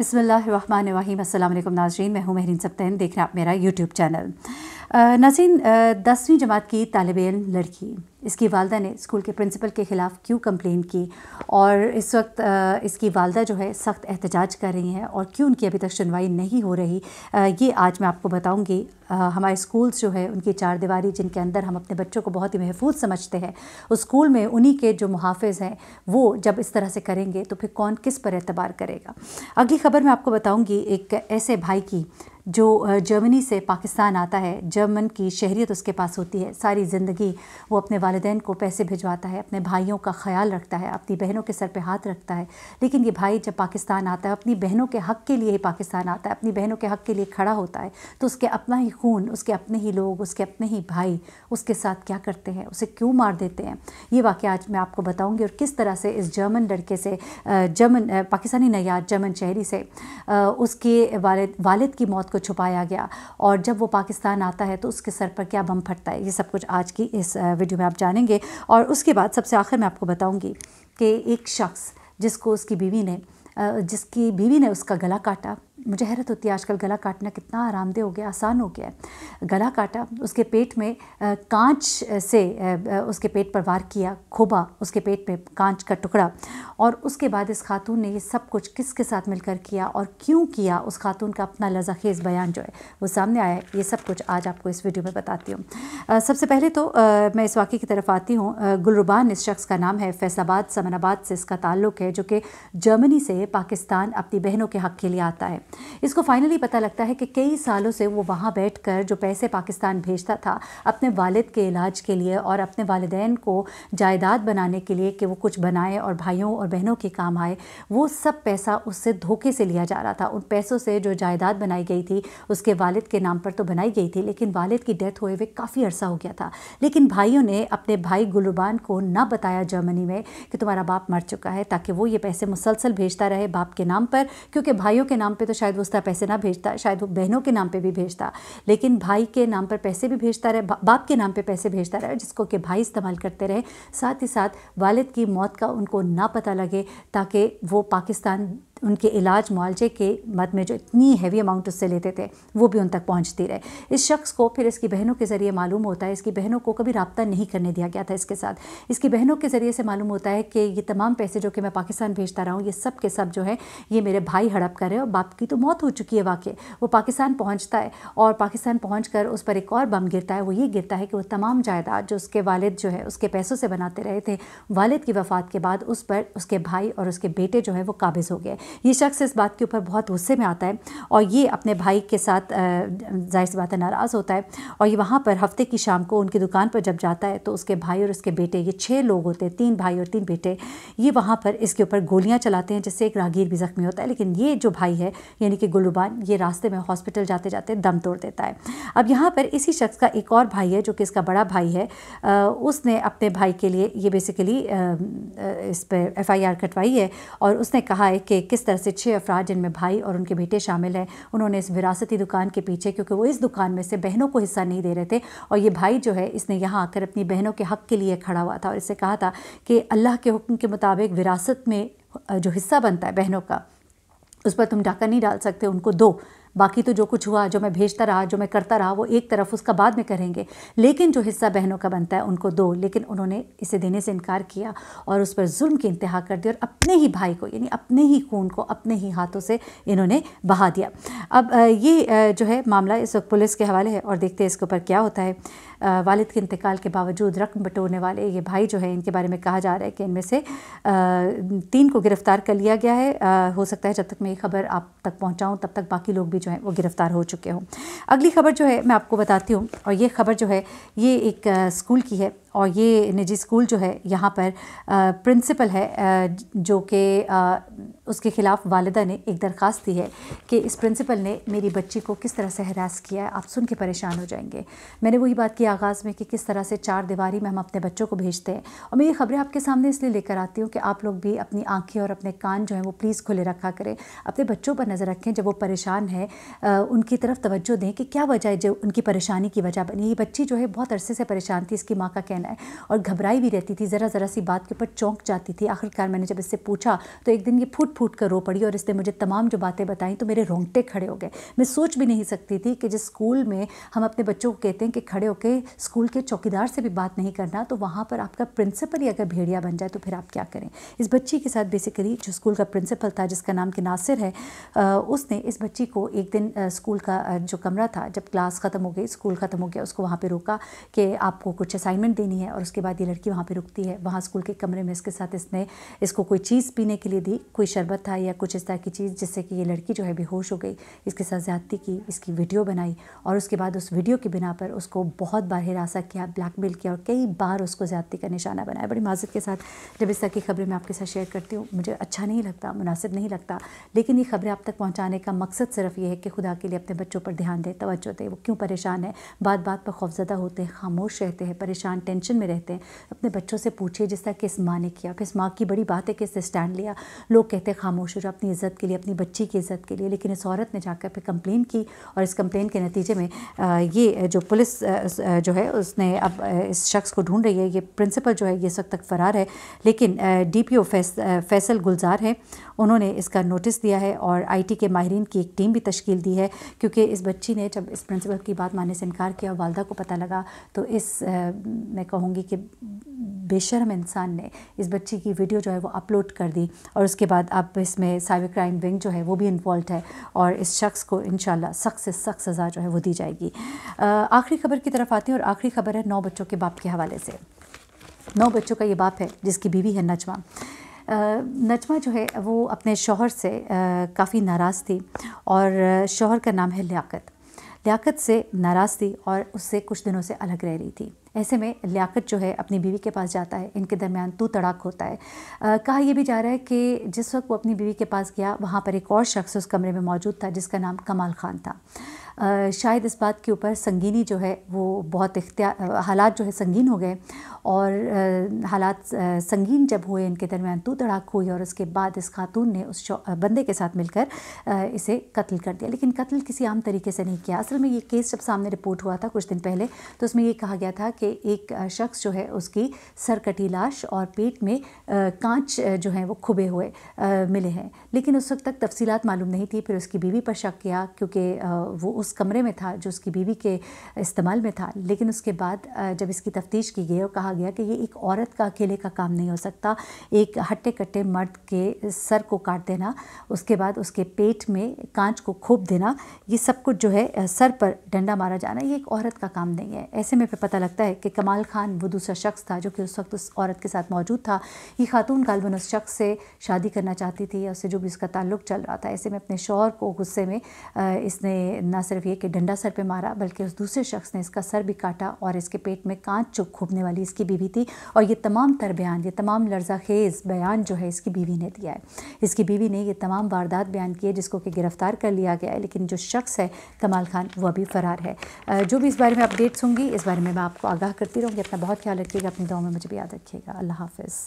बिसमीम अल्लाम नाजरीन मैं हूँ महरीन सप्तैन देख रहे हैं आप मेरा यूट्यूब चैनल नसीन दसवीं जमात की तालब इन लड़की इसकी वालदा ने स्कूल के प्रिंसिपल के ख़िलाफ़ क्यों कंप्लेन की और इस वक्त इसकी वालदा जो है सख्त एहतजाज कर रही हैं और क्यों उनकी अभी तक सुनवाई नहीं हो रही ये आज मैं आपको बताऊंगी हमारे स्कूल्स जो है उनकी चार दीवारी जिनके अंदर हम अपने बच्चों को बहुत ही महफूज समझते हैं उस स्कूल में उन्हीं के जो मुहाफ़ हैं वो जब इस तरह से करेंगे तो फिर कौन किस पर एतबार करेगा अगली खबर मैं आपको बताऊँगी एक ऐसे भाई की जो जर्मनी से पाकिस्तान आता है जर्मन की शहरीत उसके पास होती है सारी ज़िंदगी वो अपने वालदेन को पैसे भिजवाता है अपने भाइयों का ख्याल रखता है अपनी बहनों के सर पर हाथ रखता है लेकिन ये भाई जब पाकिस्तान आता है अपनी बहनों के हक़ के लिए ही पाकिस्तान आता है अपनी बहनों के हक़ के लिए खड़ा होता है तो उसके अपना ही खून उसके अपने ही लोग उसके अपने ही भाई उसके साथ क्या करते हैं उसे क्यों मार देते हैं ये वाक़ आज मैं आपको बताऊँगी और किस तरह से इस जर्मन लड़के से जर्मन पाकिस्तानी नयात जर्मन शहरी से उसके वाल वालद की मौत को को छुपाया गया और जब वो पाकिस्तान आता है तो उसके सर पर क्या बम फटता है ये सब कुछ आज की इस वीडियो में आप जानेंगे और उसके बाद सबसे आखिर मैं आपको बताऊँगी कि एक शख्स जिसको उसकी बीवी ने जिसकी बीवी ने उसका गला काटा मुझे हैरत होती है आजकल गला काटना कितना आरामदेह हो गया आसान हो गया है गला काटा उसके पेट में कांच से उसके पेट पर वार किया खोबा उसके पेट में कांच का टुकड़ा और उसके बाद इस खातून ने ये सब कुछ किसके साथ मिलकर किया और क्यों किया उस खातून का अपना लजाखेज़ बयान जो है वो सामने आया ये सब कुछ आज आपको इस वीडियो में बताती हूँ सबसे पहले तो आ, मैं इस वाक़े की तरफ आती हूँ गुलरुबान इस शख्स का नाम है फैसलाबाद समनाबाद से इसका ताल्लुक़ है जो कि जर्मनी से पाकिस्तान अपनी बहनों के हक़ के लिए आता है इसको फाइनली पता लगता है कि कई सालों से वो वहाँ बैठ कर जो पैसे पाकिस्तान भेजता था अपने वालद के इलाज के लिए और अपने वालदेन को जायदाद बनाने के लिए कि वो कुछ बनाए और भाइयों और बहनों के काम आए वो सब पैसा उससे धोखे से लिया जा रहा था उन पैसों से जो जायदाद बनाई गई थी उसके वालद के नाम पर तो बनाई गई थी लेकिन वालद की डेथ हुए हुए काफ़ी अर्सा हो गया था लेकिन भाइयों ने अपने भाई गुलबान को ना बताया जर्मनी में कि तुम्हारा बाप मर चुका है ताकि वो ये पैसे मुसलसल भेजता रहे बाप के नाम पर क्योंकि भाइयों के नाम पर तो शायद वो उस तरह पैसे ना भेजता शायद वो बहनों के नाम पे भी भेजता लेकिन भाई के नाम पर पैसे भी भेजता रहे बाप के नाम पे पैसे भेजता रहे जिसको कि भाई इस्तेमाल करते रहे साथ ही साथ वालद की मौत का उनको ना पता लगे ताकि वो पाकिस्तान उनके इलाज मुआवजे के मद में जो इतनी हैवी अमाउंट उससे लेते थे वो भी उन तक पहुंचती रहे इस शख्स को फिर इसकी बहनों के ज़रिए मालूम होता है इसकी बहनों को कभी रबता नहीं करने दिया गया था इसके साथ इसकी बहनों के ज़रिए से मालूम होता है कि ये तमाम पैसे जो कि मैं पाकिस्तान भेजता रहा हूँ ये सब के सब जो है ये मेरे भाई हड़प कर रहे और बाप की तो मौत हो चुकी है वाकई वो पाकिस्तान पहुँचता है और पाकिस्तान पहुँच उस पर एक और बम गिरता है वो ये गिरता है कि वो तमाम जायदाद जो उसके वालद जो है उसके पैसों से बनाते रहे थे वालद की वफ़ात के बाद उस पर उसके भाई और उसके बेटे जो है वो काबिज़ हो गए ये शख्स इस बात के ऊपर बहुत गुस्से में आता है और ये अपने भाई के साथ जाहिर सी बात है नाराज़ होता है और ये वहाँ पर हफ्ते की शाम को उनकी दुकान पर जब जाता है तो उसके भाई और उसके बेटे ये छः लोग होते हैं तीन भाई और तीन बेटे ये वहाँ पर इसके ऊपर गोलियाँ चलाते हैं जिससे एक राहगीर भी ज़ख्मी होता है लेकिन ये जो भाई है यानी कि गुलूबान ये रास्ते में हॉस्पिटल जाते जाते दम तोड़ देता है अब यहाँ पर इसी शख्स का एक और भाई है जो कि इसका बड़ा भाई है उसने अपने भाई के लिए ये बेसिकली इस पर एफ आई आर कटवाई है और उसने कहा है कि किस तरह से छः अफराद जिनमें भाई और उनके बेटे शामिल हैं उन्होंने इस विरासती दुकान के पीछे क्योंकि वो इस दुकान में से बहनों को हिस्सा नहीं दे रहे थे और ये भाई जो है इसने यहाँ आकर अपनी बहनों के हक़ के लिए खड़ा हुआ था और इससे कहा था कि अल्लाह के हुक्म के मुताबिक विरासत में जो हिस्सा बनता है बहनों का उस पर तुम डाका नहीं डाल सकते उनको दो बाकी तो जो कुछ हुआ जो मैं भेजता रहा जो मैं करता रहा वो एक तरफ उसका बाद में करेंगे लेकिन जो हिस्सा बहनों का बनता है उनको दो लेकिन उन्होंने इसे देने से इनकार किया और उस पर जुल्म की इंतहा कर दी और अपने ही भाई को यानी अपने ही खून को अपने ही हाथों से इन्होंने बहा दिया अब ये जो है मामला इस वक्त पुलिस के हवाले है और देखते हैं इसके ऊपर क्या होता है वालिद के इंतकाल के बावजूद रकम बटोरने वाले ये भाई जो है इनके बारे में कहा जा रहा है कि इनमें से तीन को गिरफ्तार कर लिया गया है हो सकता है जब तक मैं ये खबर आप तक पहुँचाऊँ तब तक बाकी लोग भी जो जो हैं वो गिरफ्तार हो चुके हों अगली खबर जो है मैं आपको बताती हूँ और ये खबर जो है ये एक स्कूल की है और ये निजी स्कूल जो है यहाँ पर प्रिंसिपल है जो कि उसके ख़िलाफ़ वालदा ने एक दरख्वास्त दी है कि इस प्रिंसिपल ने मेरी बच्ची को किस तरह से हरास किया है आप सुन के परेशान हो जाएंगे मैंने वही बात की आगाज़ में कि किस तरह से चार दीवारी में हम अपने बच्चों को भेजते हैं और मैं ये खबरें आपके सामने इसलिए लेकर आती हूँ कि आप लोग भी अपनी आँखें और अपने कान जो हैं वो प्लीज़ खुले रखा करें अपने बच्चों पर नज़र रखें जब वो परेशान है उनकी तरफ तोज्जो दें कि क्या वजह है जो उनकी परेशानी की वजह बनी ये बच्ची जो है बहुत अरसे से परेशान थी इसकी माँ का कहना है और घबराई भी रहती थी ज़रा ज़रा सी बात के ऊपर चौंक जाती थी आखिरकार मैंने जब इससे पूछा तो एक दिन ये फूट फूट कर रो पड़ी और इसने मुझे तमाम जो बातें बताई तो मेरे रोंगटे खड़े हो गए मैं सोच भी नहीं सकती थी कि जिस स्कूल में हम अपने बच्चों को कहते हैं कि खड़े होकर स्कूल के चौकीदार से भी बात नहीं करना तो वहाँ पर आपका प्रिंसिपल ही अगर भेड़िया बन जाए तो फिर आप क्या करें इस बच्ची के साथ बेसिकली जो स्कूल का प्रिंसिपल था जिसका नाम कि नासिर है उसने इस बच्ची को एक दिन स्कूल का जो कमरा था जब क्लास ख़त्म हो गई स्कूल ख़त्म हो गया उसको वहाँ पर रोका कि आपको कुछ असाइनमेंट देनी नहीं है और उसके बाद ये लड़की वहाँ पे रुकती है वहाँ स्कूल के कमरे में इसके साथ इसने इसको कोई चीज़ पीने के लिए दी कोई शरबत था या कुछ इस तरह की चीज़ जिससे कि ये लड़की जो है बेहोश हो गई इसके साथ ज़्यादती की इसकी वीडियो बनाई और उसके बाद उस वीडियो के बिना पर उसको बहुत बार हिरासा किया ब्लैकमेल किया और कई बार उसको ज़्यादती का निशाना बनाया बड़ी माजत के साथ जब इस तरह की खबरें मैं आपके साथ शेयर करती हूँ मुझे अच्छा नहीं लगता मुनासिब नहीं लगता लेकिन ये खबरें आप तक पहुँचाने का मकसद सिर्फ ये है कि खुदा के लिए अपने बच्चों पर ध्यान दें तोज्जो दें वो क्यों परेशान है बात बात पर खौफजदा होते हैं खामोश रहते हैं परेशान टेंशन टेंशन में रहते हैं अपने बच्चों से पूछिए जिस तरह किस माँ ने किया किस माँ की बड़ी बात है किस स्टैंड लिया लोग कहते हैं खामोश हो जाओ अपनी इज्जत के लिए अपनी बच्ची की इज्जत के लिए लेकिन इस औरत ने जाकर फिर कंप्लेन की और इस कंप्लेन के नतीजे में ये जो पुलिस जो है उसने अब इस शख्स को ढूंढ रही है ये प्रिंसिपल जो है ये सब तक फरार है लेकिन डी पी फैसल गुलजार है उन्होंने इसका नोटिस दिया है और आईटी के माहरीन की एक टीम भी तश्कील दी है क्योंकि इस बच्ची ने जब इस प्रिंसिपल की बात मानने से इनकार किया और वालदा को पता लगा तो इस कहूँगी कि बेशरम इंसान ने इस बच्ची की वीडियो जो है वो अपलोड कर दी और उसके बाद अब इसमें साइबर क्राइम विंग जो है वो भी इन्वॉल्व है और इस शख्स को इन सख्त से सख्त सज़ा जो है वो दी जाएगी आखिरी खबर की तरफ आती है और आखिरी खबर है नौ बच्चों के बाप के हवाले से नौ बच्चों का ये बाप है जिसकी बीवी है नजमा नजमा जो है वो अपने शोहर से काफ़ी नाराज़ थी और शोहर का नाम है लियाकत लियाकत से नाराज़ थी और उससे कुछ दिनों से अलग रह रही थी ऐसे में लियाकत जो है अपनी बीवी के पास जाता है इनके दरमियान तू तड़ाक होता है आ, कहा यह भी जा रहा है कि जिस वक्त वो अपनी बीवी के पास गया वहाँ पर एक और शख्स उस कमरे में मौजूद था जिसका नाम कमाल खान था शायद इस बात के ऊपर संगीनी जो है वो बहुत इख्तियार हालात जो है संगीन हो गए और हालात संगीन जब हुए इनके दरमियान तो तड़ाक हुई और उसके बाद इस खातून ने उस बंदे के साथ मिलकर इसे कत्ल कर दिया लेकिन कत्ल किसी आम तरीके से नहीं किया असल में ये केस जब सामने रिपोर्ट हुआ था कुछ दिन पहले तो उसमें ये कहा गया था कि एक शख्स जो है उसकी सरकटी लाश और पेट में कांच जो है वो खुबे हुए मिले हैं लेकिन उस वक्त तक तफसीत मालूम नहीं थी फिर उसकी बीवी पर शक किया क्योंकि वो उस उस कमरे में था जो उसकी बीवी के इस्तेमाल में था लेकिन उसके बाद जब इसकी तफ्तीश की गई और कहा गया कि ये एक औरत का अकेले का काम नहीं हो सकता एक हट्टे कट्टे मर्द के सर को काट देना उसके बाद उसके पेट में कांच को खोप देना ये सब कुछ जो है सर पर डंडा मारा जाना ये एक औरत का काम नहीं है ऐसे में फिर पता लगता है कि कमाल खान वो दूसरा शख्स था जो कि उस वक्त उस औरत के साथ मौजूद था ये खातून गालबन उस शख्स से शादी करना चाहती थी या उससे जो भी उसका ताल्लुक चल रहा था ऐसे में अपने शोहर को गुस्से में इसने ना सिर्फ सिर्फ ये कि डंडा सर पे मारा बल्कि उस दूसरे शख्स ने इसका सर भी काटा और इसके पेट में कांच चुप खूबने वाली इसकी बीवी थी और ये तमाम तर बयान ये तमाम लर्जा खेज़ बयान जो है इसकी बीवी ने दिया है इसकी बीवी ने ये तमाम वारदात बयान किए जिसको कि गिरफ़्तार कर लिया गया है लेकिन जो शख्स है कमाल खान वह भी फ़रार है जो भी इस बारे में अपडेट्स होंगी इस बारे में मैं आपको आगाह करती रहूँगी अपना बहुत ख्याल रखिएगा अपनी दाव में मुझे भी याद रखिएगा अल्लाह हाफिज़